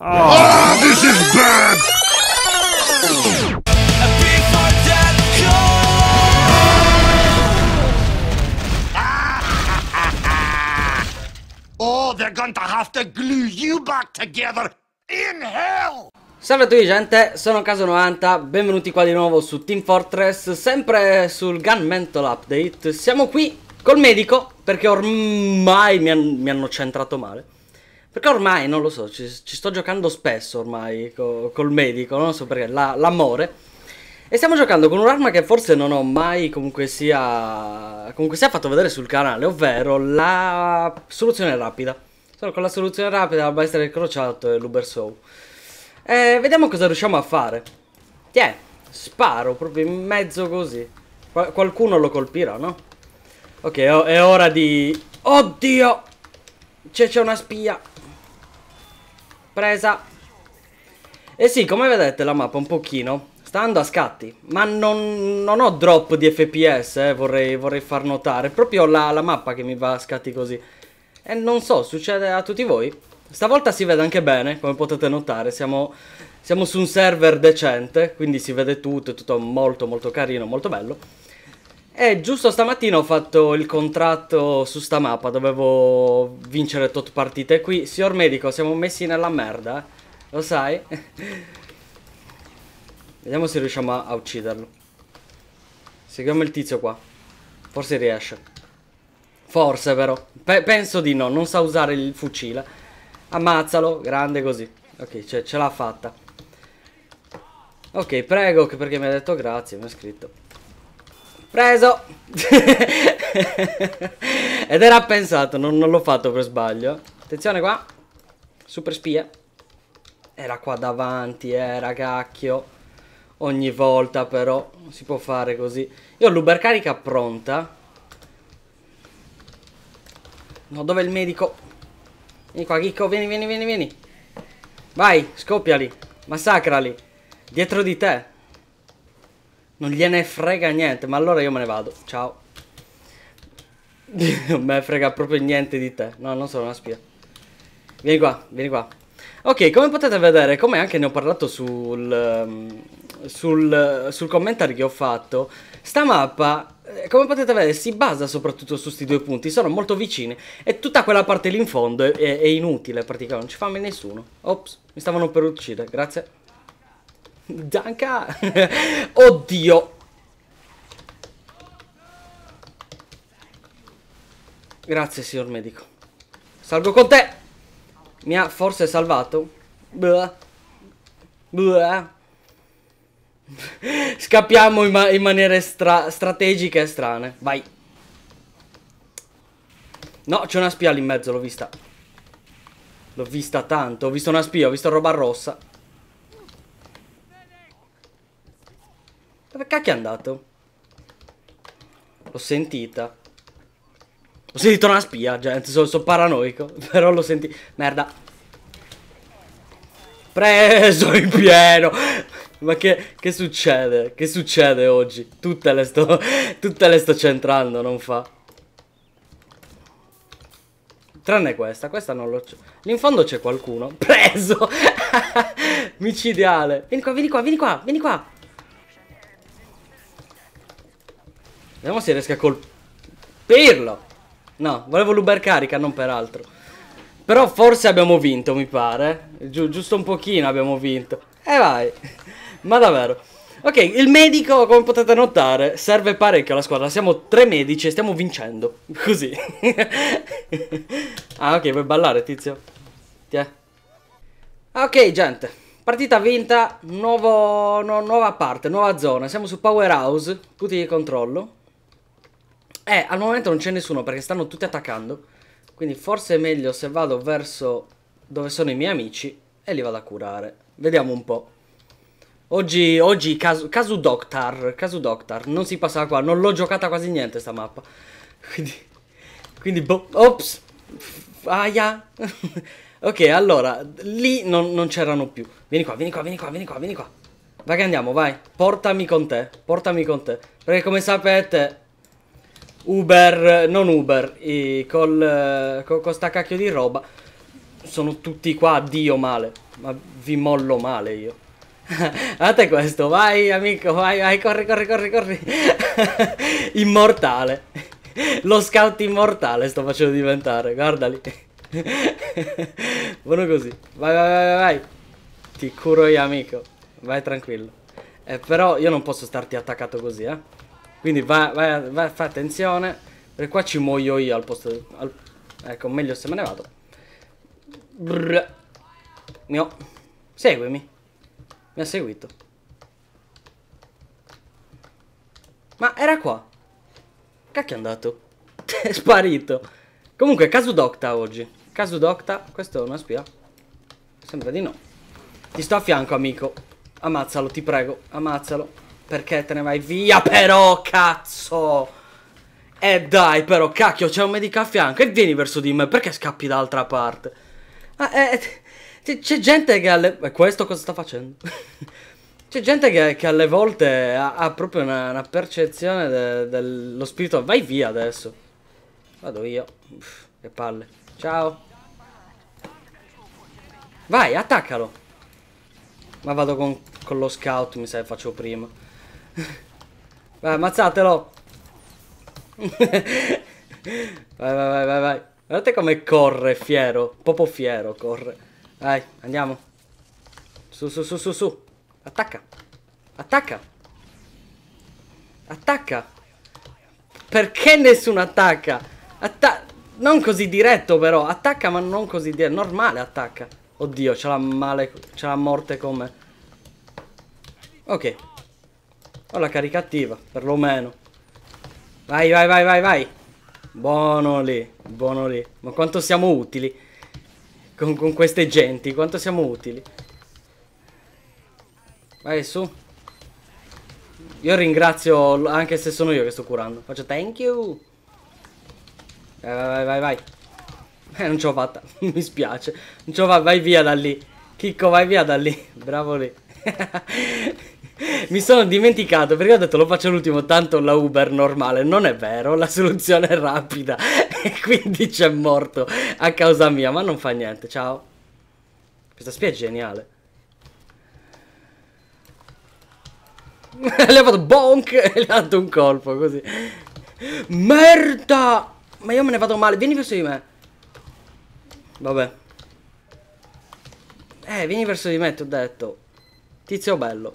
Oh, oh this is bad! Oh, they're going to have to glue you back together in hell! Salve a tutti gente, sono Caso90, benvenuti qua di nuovo su Team Fortress, sempre sul Gun Mental Update. Siamo qui col medico, perché ormai mi, han mi hanno centrato male. Perché ormai, non lo so, ci, ci sto giocando spesso ormai co, col medico, non so perché, la, l'amore. E stiamo giocando con un'arma che forse non ho mai comunque sia, comunque sia fatto vedere sul canale, ovvero la soluzione rapida. Solo con la soluzione rapida, la balestra del crociato e l'Uber Soul. E vediamo cosa riusciamo a fare. Tiè, sparo proprio in mezzo così. Qual qualcuno lo colpirà, no? Ok, è ora di... Oddio! C'è una spia. Presa. E eh sì, come vedete la mappa un pochino sta andando a scatti. Ma non, non ho drop di FPS, eh, vorrei, vorrei, far notare. proprio la, la mappa che mi va a scatti così. E non so, succede a tutti voi? Stavolta si vede anche bene, come potete notare. Siamo, siamo su un server decente, quindi si vede tutto, è tutto molto molto carino, molto bello. Eh, giusto stamattina ho fatto il contratto su sta mappa, dovevo vincere tot partite. Qui, signor medico, siamo messi nella merda, lo sai? Vediamo se riusciamo a, a ucciderlo. Seguiamo il tizio qua. Forse riesce. Forse, però. Pe penso di no, non sa usare il fucile. Ammazzalo, grande così. Ok, cioè, ce l'ha fatta. Ok, prego, perché mi ha detto grazie, mi ha scritto. Preso! Ed era pensato, non, non l'ho fatto per sbaglio. Attenzione qua. Super spia. Era qua davanti, era eh, cacchio. Ogni volta però si può fare così. Io ho l'ubercarica pronta. No, dove è il medico? Vieni qua, Chicco, vieni, vieni, vieni, vieni. Vai, scoppiali, massacrali. Dietro di te. Non gliene frega niente, ma allora io me ne vado. Ciao. non me frega proprio niente di te. No, non sono una spia. Vieni qua, vieni qua. Ok, come potete vedere, come anche ne ho parlato sul, ehm, sul, sul commentario che ho fatto, sta mappa eh, come potete vedere si basa soprattutto su questi due punti, sono molto vicini e tutta quella parte lì in fondo è, è inutile praticamente, non ci fa male nessuno. Ops, mi stavano per uccidere, grazie. Danka! Oddio! Grazie, signor medico. Salgo con te! Mi ha forse salvato. Blah. Blah. Scappiamo in, ma in maniere stra strategiche e strane. Vai. No, c'è una spia lì in mezzo, l'ho vista. L'ho vista tanto. Ho visto una spia, ho visto roba rossa. Dove cacchio è andato? L'ho sentita. Ho sentito una spia, gente. Cioè, sono, sono paranoico. Però l'ho sentita. Merda. Preso in pieno. Ma che, che, succede? Che succede oggi? Tutte le sto. Tutte le sto centrando, non fa. Tranne questa, questa non l'ho... Lì in fondo c'è qualcuno. Preso! Micidiale. Vieni qua, vieni qua, vieni qua, vieni qua. Vediamo se riesco a colpirlo. No, volevo l'ubercarica, non per altro. Però forse abbiamo vinto, mi pare. Gi giusto un pochino abbiamo vinto. E eh vai. Ma davvero. Ok, il medico, come potete notare, serve parecchio alla squadra. Siamo tre medici e stiamo vincendo. Così. ah, ok, vuoi ballare, tizio? Tiè. Ok, gente. Partita vinta, nuovo, no, nuova parte, nuova zona. Siamo su Powerhouse, tutti di controllo. Eh, al momento non c'è nessuno perché stanno tutti attaccando. Quindi forse è meglio se vado verso dove sono i miei amici e li vado a curare. Vediamo un po'. Oggi, oggi casu, caso Doctor, casu Doctor, non si passa qua, non l'ho giocata quasi niente sta mappa. Quindi, quindi boh, ops, aia. ok, allora, lì non, non c'erano più. Vieni qua, vieni qua, vieni qua, vieni qua, vieni qua. Vai che andiamo, vai, portami con te, portami con te. Perché come sapete Uber, non Uber, e col, eh, con questa cacchio di roba, sono tutti qua, Dio male, ma vi mollo male io. Guardate questo, vai amico, vai, vai, corri, corri, corri, corri. immortale. Lo scout immortale sto facendo diventare, guardali. Buono così. Vai, vai, vai, vai. Ti curo io, amico. Vai tranquillo. Eh, però io non posso starti attaccato così, eh. Quindi vai, vai, vai fai attenzione. Perché qua ci muoio io al posto. Al, ecco, meglio se me ne vado. Brr. Mio. Seguimi. Mi ha seguito. Ma era qua. Cacchio è andato. è sparito. Comunque, caso Docta oggi. Caso Docta. Questo è una spia. Sembra di no. Ti sto a fianco, amico. Ammazzalo, ti prego. Ammazzalo. Perché te ne vai via però, cazzo! E eh dai però, cacchio, c'è un medico a fianco e vieni verso di me, perché scappi dall'altra parte? Ah, eh, eh c'è gente che alle... E eh, questo cosa sta facendo? c'è gente che, che, alle volte ha, ha proprio una, una percezione de, dello spirito. Vai via adesso. Vado io. Uff, che palle. Ciao. Vai, attaccalo. Ma vado con, con lo scout, mi sa che faccio prima. Vai, ammazzatelo. vai, vai, vai, vai, Guardate come corre, fiero. Popo fiero corre. Vai, andiamo. Su, su, su, su, su. Attacca. Attacca. Attacca. Perché nessuno attacca? Atta non così diretto però. Attacca ma non così diretto. Normale attacca. Oddio, c'è la male... C'è la morte come... Ok. Ho la carica attiva, perlomeno. Vai, vai, vai, vai, vai. Buono lì, buono lì. Ma quanto siamo utili con, con queste genti, quanto siamo utili. Vai su. Io ringrazio anche se sono io che sto curando. Faccio thank you. Vai, vai, vai, vai. Eh, non ce l'ho fatta. Mi spiace. Non ce l'ho fatta. Vai via da lì. Chicco, vai via da lì. Bravo lì. mi sono dimenticato perché ho detto lo faccio l'ultimo, tanto la Uber normale. Non è vero, la soluzione è rapida. E quindi c'è morto a causa mia, ma non fa niente. Ciao. Questa spia è geniale. le ha fatto bonk e le ha dato un colpo così. Merda! Ma io me ne vado male, vieni verso di me. Vabbè. Eh, vieni verso di me, ti ho detto. Tizio bello.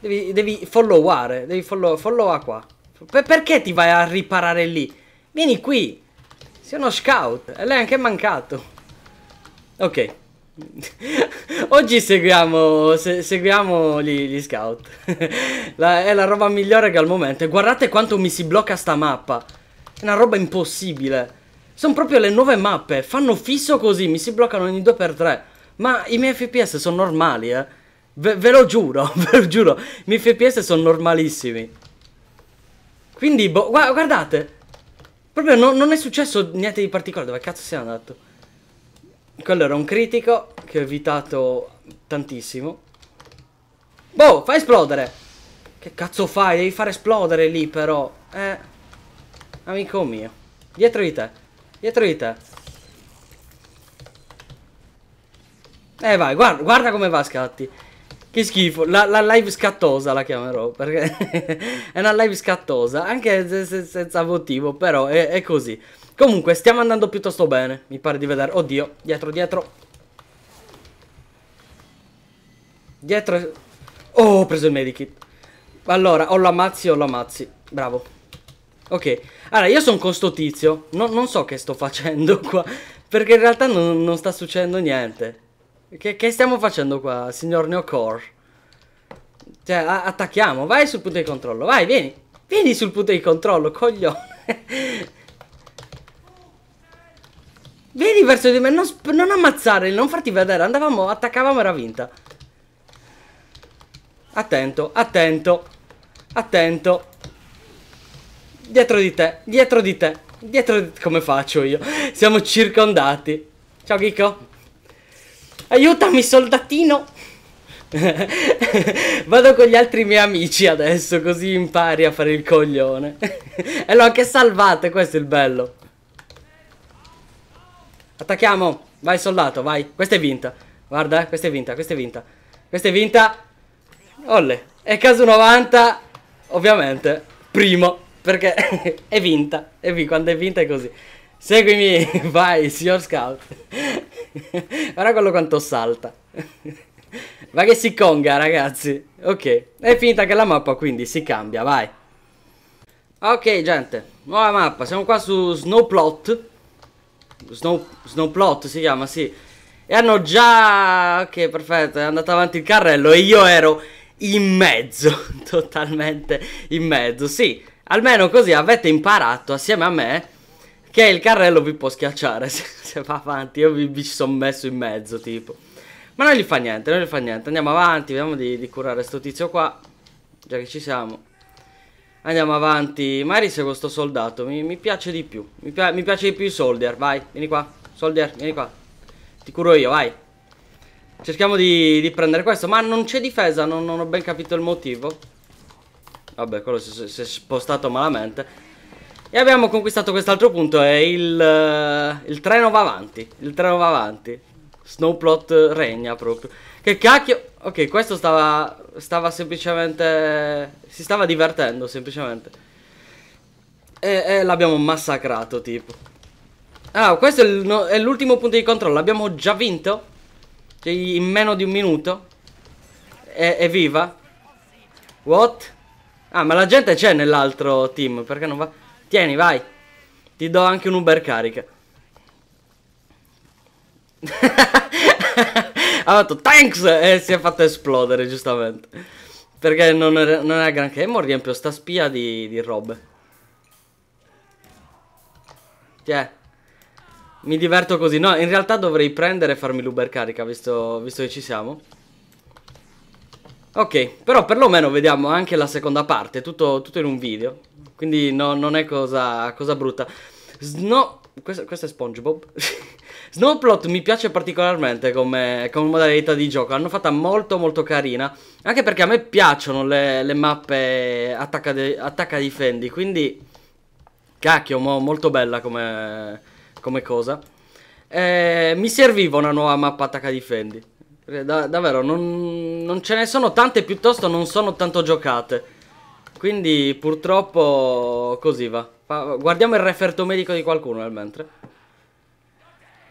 Devi, devi followare, devi follow, follow qua. Per, perché ti vai a riparare lì? Vieni qui. Sei uno scout. E lei è anche mancato. Ok. Oggi seguiamo, se, seguiamo gli, gli scout. la, è la roba migliore che al momento. guardate quanto mi si blocca sta mappa. È una roba impossibile. Sono proprio le nuove mappe. Fanno fisso così, mi si bloccano ogni 2x3. Ma i miei FPS sono normali, eh. Ve, ve lo giuro, ve lo giuro. I miei FPS sono normalissimi. Quindi, boh, guardate. Proprio non, non è successo niente di particolare. Dove cazzo siamo andato? Quello era un critico che ho evitato tantissimo. Boh, fai esplodere. Che cazzo fai? Devi far esplodere lì però. Eh. Amico mio. Dietro di te. Dietro di te. Eh vai, guarda, guarda come va scatti. Che schifo, la, la, live scattosa la chiamerò, perché è una live scattosa, anche se, se, senza motivo, però è, è, così. Comunque, stiamo andando piuttosto bene, mi pare di vedere. Oddio, dietro, dietro. Dietro... Oh, ho preso il medikit. Allora, o lo ammazzi o lo ammazzi. Bravo. Ok, allora io sono con sto tizio, no, non so che sto facendo qua, perché in realtà non, non sta succedendo niente. Che, che stiamo facendo qua, signor Neocore? Cioè, attacchiamo. Vai sul punto di controllo. Vai, vieni. Vieni sul punto di controllo, coglione. vieni verso di me. Non, non ammazzare, non farti vedere. Andavamo, attaccavamo, era vinta. Attento, attento. Attento. Dietro di te, dietro di te. Dietro di te. Come faccio io? Siamo circondati. Ciao, Chico. Aiutami, soldatino! Vado con gli altri miei amici adesso, così impari a fare il coglione. e l'ho anche salvato, questo è il bello. Attacchiamo! Vai, soldato, vai. Questa è vinta. Guarda, eh, questa è vinta, questa è vinta. Questa è vinta. Olle. E caso 90, ovviamente, primo. Perché è vinta. E quando è vinta è così. Seguimi, vai, signor scout. Guarda quello quanto salta. Va che si conga, ragazzi. Ok, è finita anche la mappa, quindi si cambia, vai. Ok, gente, nuova mappa. Siamo qua su Snowplot. Snow, Snowplot si chiama, sì. E hanno già... Ok, perfetto, è andato avanti il carrello e io ero in mezzo, totalmente in mezzo. Sì, almeno così avete imparato assieme a me che il carrello vi può schiacciare se, se va avanti. Io vi, vi ci sono messo in mezzo, tipo. Ma non gli fa niente, non gli fa niente. Andiamo avanti, vediamo di, di curare sto tizio qua. Già che ci siamo. Andiamo avanti. Magari seguo sto soldato. Mi, mi piace di più. Mi, pi mi, piace di più il soldier. Vai, vieni qua. Soldier, vieni qua. Ti curo io, vai. Cerchiamo di, di prendere questo. Ma non c'è difesa, non, non, ho ben capito il motivo. Vabbè, quello si, si è spostato malamente. E abbiamo conquistato quest'altro punto, è il, eh, il treno va avanti, il treno va avanti. Snowplot regna proprio. Che cacchio... Ok, questo stava, stava semplicemente... Si stava divertendo, semplicemente. E, e l'abbiamo massacrato, tipo. Ah, questo è l'ultimo punto di controllo. L'abbiamo già vinto? Cioè, in meno di un minuto? E evviva? What? Ah, ma la gente c'è nell'altro team, perché non va... Tieni, vai. Ti do anche un Uber carica. ha detto thanks e si è fatto esplodere, giustamente. Perché non era, non era granché. E mo riempio sta spia di, di robe. Tiè. Mi diverto così. No, in realtà dovrei prendere e farmi l'Uber carica, visto, visto che ci siamo. Ok, però perlomeno vediamo anche la seconda parte, tutto, tutto in un video. Quindi no, non è cosa, cosa brutta. Snow... Questo, questo è SpongeBob. Snowplot mi piace particolarmente come, come, modalità di gioco, l'hanno fatta molto molto carina, anche perché a me piacciono le, le mappe attacca-difendi, attacca quindi cacchio, mo, molto bella come, come cosa. Eh, mi serviva una nuova mappa attacca-difendi, eh, da, davvero, non, non ce ne sono tante, piuttosto non sono tanto giocate. Quindi purtroppo così va. Guardiamo il referto medico di qualcuno nel mentre.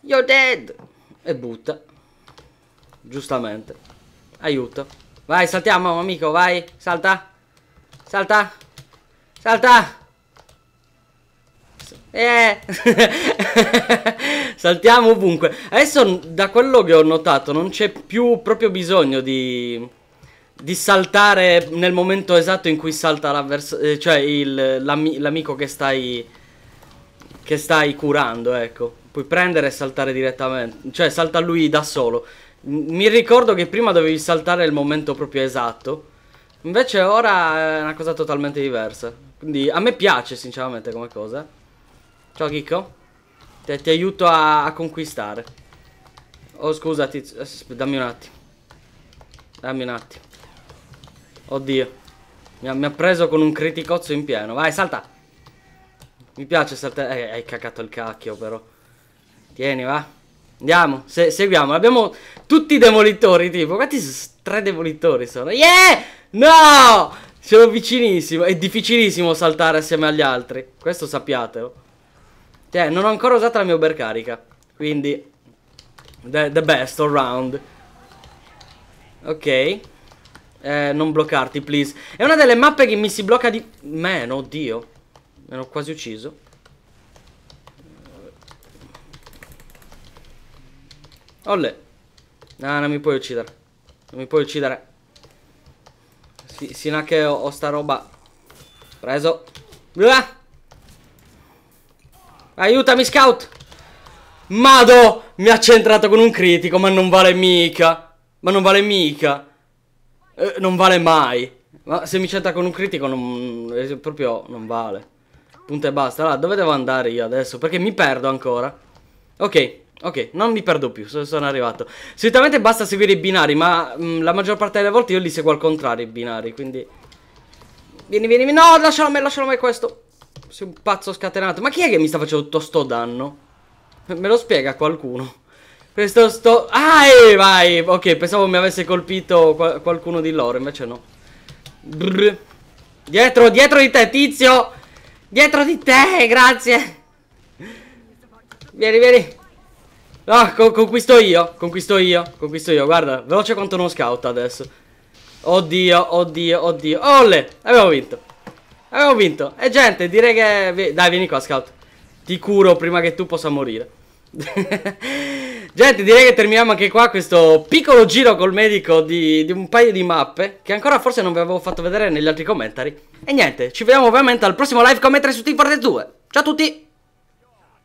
You're dead! E butta. Giustamente. Aiuto. Vai, saltiamo, amico, vai. Salta. Salta. Salta. Eh. Saltiamo ovunque. Adesso, da quello che ho notato, non c'è più proprio bisogno di di saltare nel momento esatto in cui salta l'avversario, eh, cioè il, l'ami- l'amico che stai, che stai curando, ecco. Puoi prendere e saltare direttamente, cioè salta lui da solo. Mi ricordo che prima dovevi saltare il momento proprio esatto, invece ora è una cosa totalmente diversa. Quindi a me piace sinceramente come cosa. Ciao Kiko. ti, ti aiuto a, a, conquistare. Oh scusati, eh, dammi un attimo. Dammi un attimo. Oddio. Mi ha, mi ha, preso con un criticozzo in pieno. Vai, salta. Mi piace saltare. Eh, hai cacato il cacchio, però. Tieni, va. Andiamo, se, seguiamo. Abbiamo tutti i demolitori, tipo. Quanti tre demolitori sono? Yeah! No! Sono vicinissimo. È difficilissimo saltare assieme agli altri. Questo sappiatelo. Cioè, non ho ancora usato la mia overcarica. Quindi... The, the best around round. Ok. Eh, non bloccarti, please. È una delle mappe che mi si blocca di meno, oddio. Me l'ho quasi ucciso. Olle. No, non mi puoi uccidere. Non mi puoi uccidere. Sì, sino a che ho, ho sta roba. Preso. Ah! Aiutami, scout. Mado! Mi ha centrato con un critico, ma non vale mica. Ma non vale mica. Eh, non vale mai. Ma se mi c'entra con un critico non, eh, proprio non vale. Punto e basta. Allora, dove devo andare io adesso? Perché mi perdo ancora. Ok, ok, non mi perdo più, sono arrivato. Solitamente basta seguire i binari, ma mh, mm, la maggior parte delle volte io li seguo al contrario i binari, quindi... Vieni, vieni, vieni. No, lascialo a me, lascialo a me questo. Sei un pazzo scatenato. Ma chi è che mi sta facendo tutto sto danno? Me lo spiega qualcuno. Questo sto... Ah, eh, vai! Ok, pensavo mi avesse colpito qual qualcuno di loro, invece no. Brr. Dietro, dietro di te, tizio! Dietro di te, grazie! Vieni, vieni! Ah, co conquisto io, conquisto io, conquisto io, guarda, veloce quanto uno scout adesso. Oddio, oddio, oddio. Olle, abbiamo vinto. Abbiamo vinto. E gente, direi che... Dai, vieni qua, scout. Ti curo prima che tu possa morire. Gente, direi che terminiamo anche qua questo piccolo giro col medico di, di, un paio di mappe che ancora forse non vi avevo fatto vedere negli altri commentari. E niente, ci vediamo ovviamente al prossimo live commentary su Team Fortress 2. Ciao a tutti!